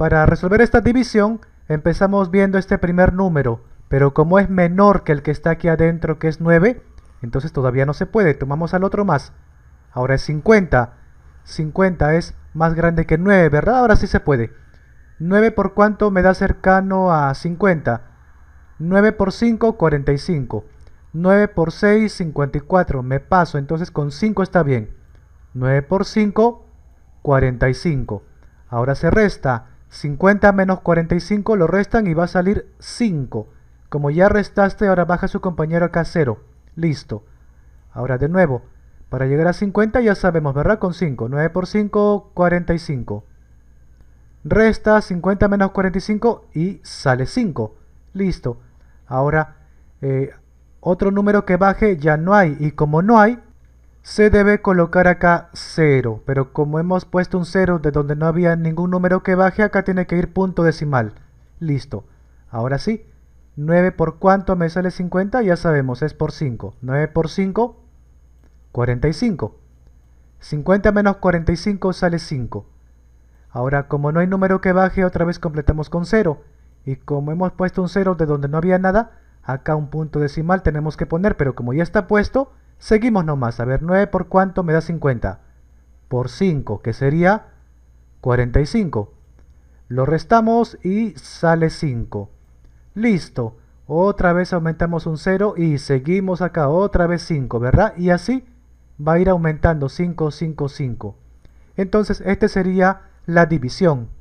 Para resolver esta división, empezamos viendo este primer número, pero como es menor que el que está aquí adentro, que es 9, entonces todavía no se puede, tomamos al otro más. Ahora es 50, 50 es más grande que 9, ¿verdad? Ahora sí se puede. 9 por cuánto me da cercano a 50. 9 por 5, 45. 9 por 6, 54. Me paso, entonces con 5 está bien. 9 por 5, 45. Ahora se resta. 50 menos 45 lo restan y va a salir 5. Como ya restaste, ahora baja su compañero acá a 0. Listo. Ahora de nuevo, para llegar a 50 ya sabemos, ¿verdad? Con 5. 9 por 5, 45. Resta 50 menos 45 y sale 5. Listo. Ahora, eh, otro número que baje ya no hay. Y como no hay, se debe colocar acá 0, pero como hemos puesto un 0 de donde no había ningún número que baje, acá tiene que ir punto decimal. Listo. Ahora sí, 9 por cuánto me sale 50, ya sabemos, es por 5. 9 por 5, 45. 50 menos 45 sale 5. Ahora, como no hay número que baje, otra vez completamos con 0. Y como hemos puesto un 0 de donde no había nada, acá un punto decimal tenemos que poner, pero como ya está puesto, Seguimos nomás, a ver, 9 por cuánto me da 50. Por 5, que sería 45. Lo restamos y sale 5. Listo. Otra vez aumentamos un 0 y seguimos acá, otra vez 5, ¿verdad? Y así va a ir aumentando 5, 5, 5. Entonces, este sería la división.